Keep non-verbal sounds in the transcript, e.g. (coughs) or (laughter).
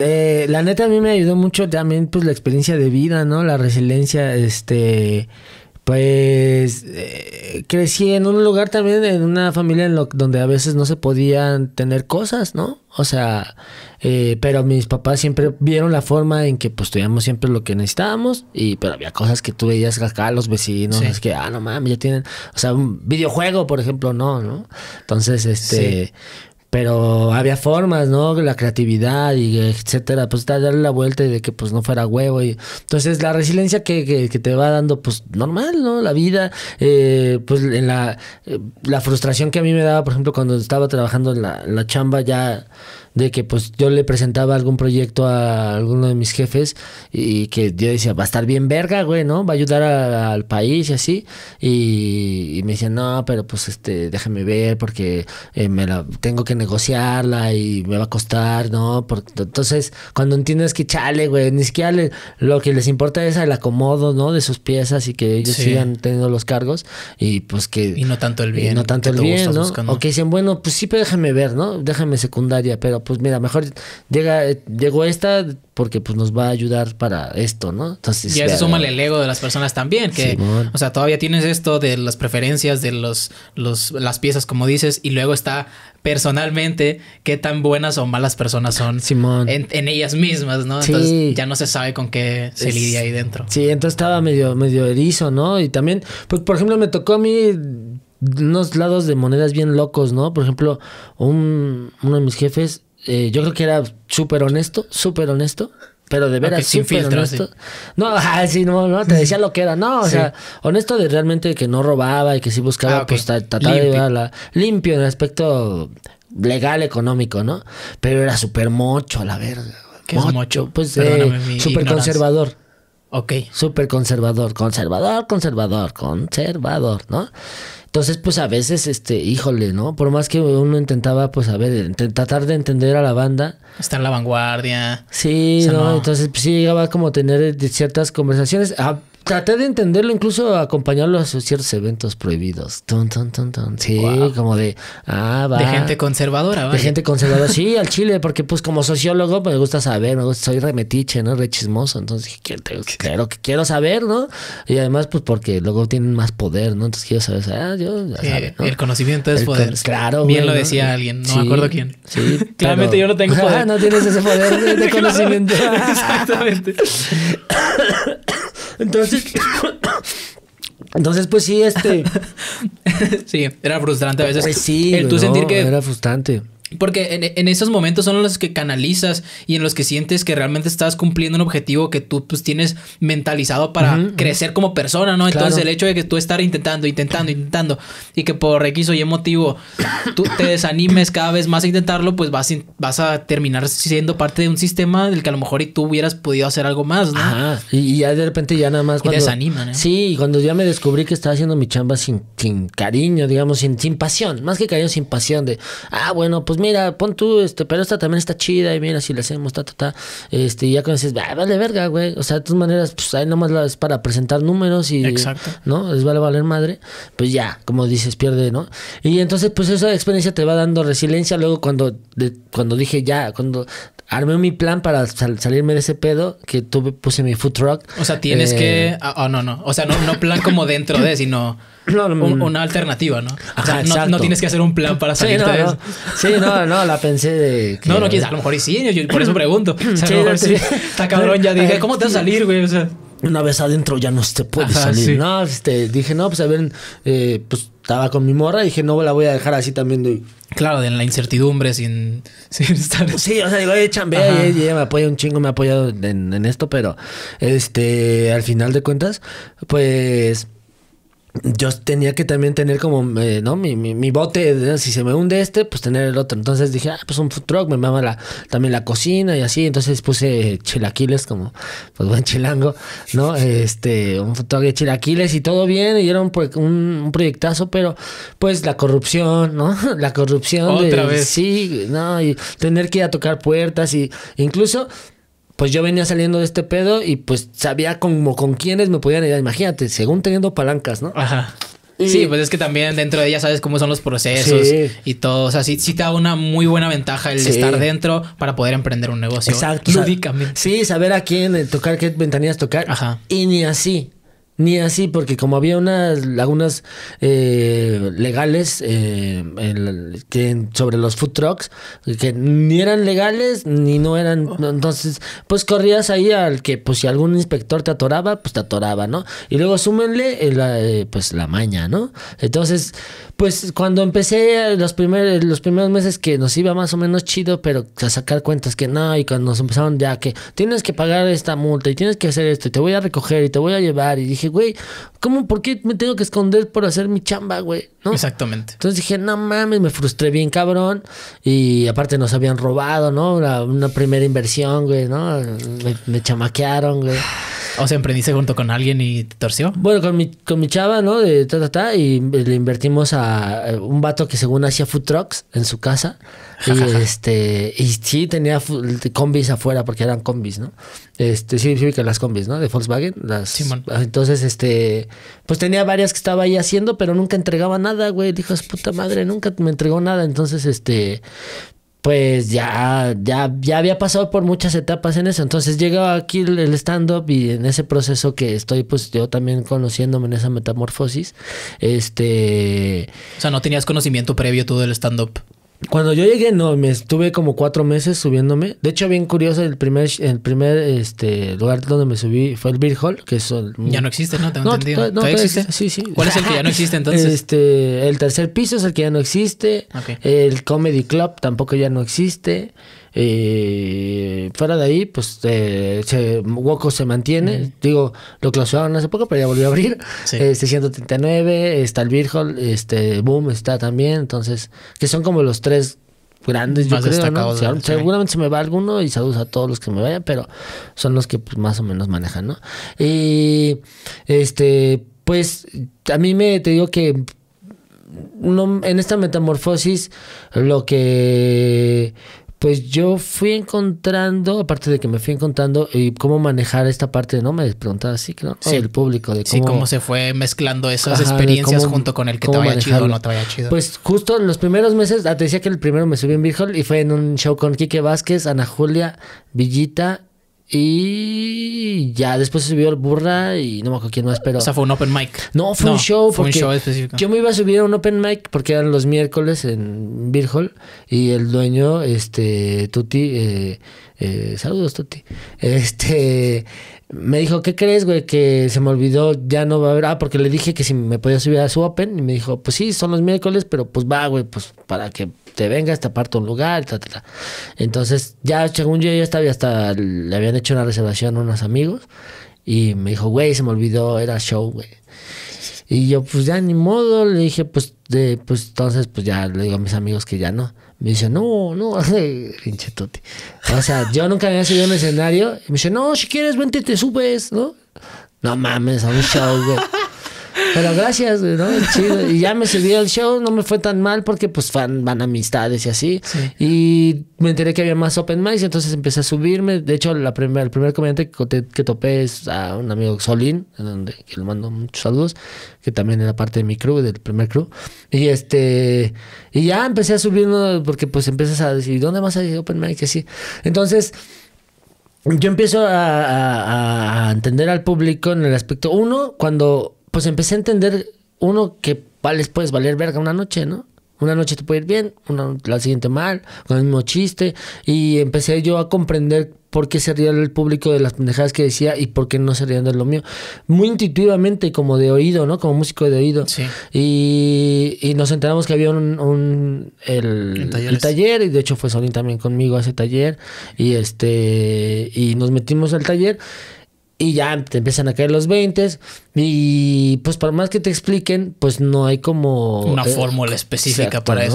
Eh, la neta a mí me ayudó mucho también pues la experiencia de vida, ¿no? La resiliencia, este, pues eh, crecí en un lugar también, en una familia en lo, donde a veces no se podían tener cosas, ¿no? O sea, eh, pero mis papás siempre vieron la forma en que pues teníamos siempre lo que necesitábamos, y, pero había cosas que tú veías acá los vecinos, es que, ah, no mames, ya tienen, o sea, un videojuego, por ejemplo, no, ¿no? Entonces, este pero había formas, ¿no? La creatividad y etcétera, pues darle la vuelta y de que pues no fuera huevo. Y... Entonces la resiliencia que, que, te va dando, pues normal, ¿no? La vida, eh, pues en eh, la, frustración que a mí me daba, por ejemplo, cuando estaba trabajando la, en la chamba ya de que pues yo le presentaba algún proyecto a alguno de mis jefes y que yo decía, va a estar bien verga, güey, ¿no? Va a ayudar al país y así. Y, me decían, no, pero pues este, déjame ver porque eh, me la, tengo que negociarla y me va a costar, ¿no? entonces, cuando entiendes que chale, güey, ni siquiera lo que les importa es el acomodo, ¿no? De sus piezas y que ellos sigan teniendo los cargos y pues que... Y no tanto el bien. Y no tanto el bien, ¿no? O que dicen, bueno, pues sí, pero déjame ver, ¿no? Déjame secundaria, pero pues mira, mejor llega, llegó esta porque pues nos va a ayudar para esto, ¿no? Entonces, y a eso suma el ego de las personas también, que, o sea, todavía tienes esto de las preferencias de los, las piezas, como dices, y luego está personalmente qué tan buenas o malas personas son Simón. En, ellas mismas, ¿no? Entonces ya no se sabe con qué se lidia ahí dentro. Sí, entonces estaba medio, medio erizo, ¿no? Y también, pues, por ejemplo, me tocó a mí unos lados de monedas bien locos, ¿no? Por ejemplo, un, uno de mis jefes eh, yo creo que era súper honesto, súper honesto. Pero de veras, sin súper honesto. (laughs) Ah, no, no, te decía lo que era. No, o sea, honesto de realmente que no robaba y que sí buscaba, ah, pues, tratar de llevarla limpio en el aspecto legal, económico, ¿no? Pero era súper mocho, a la verga. ¿Qué Pues, eh, súper conservador. Ok, súper conservador, conservador, conservador, conservador, ¿no? Entonces, pues a veces, este, híjole, ¿no? Por más que uno intentaba, pues, a ver, tratar de entender a la banda. está en la vanguardia. Sí, ¿no? Entonces, pues, sí llegaba como a tener eh, ciertas conversaciones. Ah, Traté de entenderlo, incluso acompañarlo a ciertos eventos prohibidos. Sí, como de. Ah, va. De gente conservadora, ¿vale? De gente (laughs) conservadora, sí, al chile, porque pues como sociólogo pues, me gusta saber, me gusta, soy remetiche, ¿no? Re chismoso. Entonces claro que quiero saber, ¿no? Y además, pues porque luego tienen más poder, ¿no? Entonces quiero saber, ah, yo. El conocimiento es poder. Claro. Bien lo decía alguien, no me acuerdo quién. Sí. (laughs) Claramente yo no tengo (laughs) ah, poder. no tienes ese poder de, de conocimiento. Exactamente. Entonces. (coughs) Entonces, pues sí, este. (laughs) sí, era frustrante a veces. Pues el sentir que. Era frustrante. Porque en, esos momentos son los que canalizas y en los que sientes que realmente estás cumpliendo un objetivo que tú pues tienes mentalizado para crecer como persona, ¿no? Entonces el hecho de que tú estar intentando, intentando, intentando y que por X Y motivo tú te desanimes cada vez más a intentarlo, pues vas, vas a terminar siendo parte de un sistema del que a lo mejor tú hubieras podido hacer algo más, ¿no? Y, ya de repente ya nada más... Cuando, y desaniman, ¿no? Sí, cuando ya me descubrí que estaba haciendo mi chamba sin, sin cariño, digamos, sin, sin pasión. Más que cariño, sin pasión de, ah, bueno, pues mira, pon tú, este, pero esta también está chida y mira si la hacemos, ta, ta, ta. Este, y ya cuando dices, vale verga, güey. O sea, de todas maneras, pues ahí nomás es para presentar números y, Exacto. ¿no? Les vale valer madre. Pues ya, como dices, pierde, ¿no? Y entonces, pues esa experiencia te va dando resiliencia. Luego cuando, cuando dije ya, cuando armé mi plan para salirme de ese pedo que tuve, puse mi food truck. O sea, tienes que. Oh, no, no. O sea, no, no plan como dentro de, sino. (laughs) No, una alternativa, ¿no? o sea, no, tienes que hacer un plan para salir de eso. Sí, no, no, la pensé de. No, no, quizás a lo mejor sí, yo, por eso (laughs) pregunto. O sea, a lo mejor sí, está cabrón, ya dije, ¿cómo te vas a salir, güey? O sea una vez adentro ya no se puede salir. No, este, dije, no, pues a ver, eh, pues estaba con mi morra y dije, no la voy a dejar así también. De... Claro, en la incertidumbre, sin, (laughs) sin estar. Sí, o sea, digo, oye, chambea, ella me apoya un chingo, me ha apoyado en, en, esto, pero este, al final de cuentas, pues yo tenía que también tener como, eh, ¿no? Mi, bote, si se me hunde este, pues tener el otro. Entonces dije, ah, pues un food truck, me mama la, también la cocina y así. Entonces puse chilaquiles como, pues (laughs) buen chilango, ¿no? Este, un food truck de chilaquiles y todo bien. Y era un, un, proyectazo, pero pues la corrupción, ¿no? (laughs) La corrupción. de, Sí, no, y tener que ir a tocar puertas y incluso pues yo venía saliendo de este pedo y pues sabía como con quiénes me podían ayudar. Imagínate, según teniendo palancas, ¿no? Ajá. Sí, pues es que también dentro de ella sabes cómo son los procesos y todo. O sea, sí, te da una muy buena ventaja el estar dentro para poder emprender un negocio. Exacto. Lúdicamente. Sí, saber a quién tocar, qué ventanillas tocar. Ajá. Y ni así. Ni así, porque como había unas lagunas eh, legales eh, sobre los food trucks, que ni eran legales ni no eran. Oh. entonces, pues corrías ahí al que, pues si algún inspector te atoraba, pues te atoraba, ¿no? Y luego súmenle eh, pues la maña, ¿no? Entonces, pues cuando empecé los, primer, los primeros meses que nos iba más o menos chido, pero a sacar cuentas que no, y cuando nos empezaron ya que tienes que pagar esta multa y tienes que hacer esto y te voy a recoger y te voy a llevar, y dije, güey, ¿cómo, por qué me tengo que esconder por hacer mi chamba, güey? ¿No? Exactamente. Entonces dije, no mames, me frustré bien cabrón. Y aparte nos habían robado, ¿no? Una, primera inversión, güey, ¿no? me chamaquearon, güey. O sea, emprendiste junto con alguien y te torció. Bueno, con mi, con mi chava, ¿no? De ta, ta, ta, y le invertimos a eh, un vato que según hacía food trucks en su casa. y este, y sí tenía combis afuera porque eran combis, ¿no? Este, sí, sí, que las combis, ¿no? De Volkswagen. Las, sí, ah, entonces, este, pues tenía varias que estaba ahí haciendo, pero nunca entregaba nada, güey. Dijo, puta madre, nunca me entregó nada. Entonces, este, pues ya, ya, ya había pasado por muchas etapas en eso. Entonces llegaba aquí el, stand-up y en ese proceso que estoy, pues yo también conociéndome en esa metamorfosis, este... O sea, no tenías conocimiento previo todo del stand-up. Cuando yo llegué, no, me estuve como cuatro meses subiéndome. De hecho, bien curioso, el primer, el primer este, lugar donde me subí fue el Beer Hall, que es el, Ya no existe, ¿no? Tengo entendido. No, existe? Sí, sí. ¿Cuál es el que ya no existe entonces? Este, el tercer piso es el que ya no existe. El Comedy Club tampoco ya no existe. Y eh, fuera de ahí, pues eh, se, se mantiene. Digo, lo clausuraron hace poco, pero ya volvió a abrir. Sí. (laughs) Este 139, está el Beer este Boom está también. Entonces, que son como los tres grandes, yo creo, ¿no? seguramente se me va alguno y saludos a todos los que me vayan, pero son los que pues, más o menos manejan, ¿no? Y este, pues a mí me te digo que no, en esta metamorfosis lo que pues yo fui encontrando, aparte de que me fui encontrando, y cómo manejar esta parte, ¿no? Me preguntaba así, ¿no? Sí. El público, de cómo... Sí, cómo se fue mezclando esas experiencias junto con el que te vaya chido o no te vaya chido. Pues justo en los primeros meses, ah, te decía que el primero me subí en Virgol y fue en un show con Quique Vázquez, Ana Julia, Villita y ya después subió el burra y no me acuerdo quién más, pero. O sea, fue un open mic. No, fue un show. Fue un show específico. Yo me iba a subir a un open mic porque eran los miércoles en Beer Hall y el dueño, este, Tuti, eh, eh, saludos, Tuti. Este me dijo, ¿qué crees, güey? Que se me olvidó, ya no va a haber. Ah, porque le dije que si me podía subir a su Open. Y me dijo, pues sí, son los miércoles, pero pues va, güey, pues para que te vengas, te aparto un lugar, ta, Entonces, ya según yo, ya estaba, hasta le habían hecho una reservación a unos amigos y me dijo, güey, se me olvidó, era show, güey. Y yo, pues ya ni modo, le dije, pues, de, pues entonces, pues ya le digo a mis amigos que ya no. Me dice, no, no, (laughs) pinche toti. O sea, yo nunca había subido a un escenario. Y me dice, no, si quieres, vente, te subes, ¿no? No mames, a un show, güey. Pero gracias, ¿no? Chido. Y ya me subí al show, no me fue tan mal porque pues van, van amistades y así. Y me enteré que había más open mics, entonces empecé a subirme. De hecho, la primera, el primer comediante que, que, topé es a un amigo Solín, donde, que le mando muchos saludos, que también era parte de mi crew, del primer crew. Y este y ya empecé a subirme porque pues empiezas a decir, ¿dónde más hay open mic? Así. Entonces yo empiezo a, a, entender al público en el aspecto, uno, cuando pues empecé a entender, uno, que les puedes valer verga una noche, ¿no? Una noche te puede ir bien, una, la siguiente mal, con el mismo chiste. Y empecé yo a comprender por qué se el público de las pendejadas que decía y por qué no se de lo mío. Muy intuitivamente, como de oído, ¿no? Como músico de oído. Sí. Y, nos enteramos que había un, un el, el, taller, y de hecho fue Solín también conmigo a ese taller. Y este y nos metimos al taller y ya te empiezan a caer los 20 y pues por más que te expliquen, pues no hay como... Una eh, fórmula específica para eso.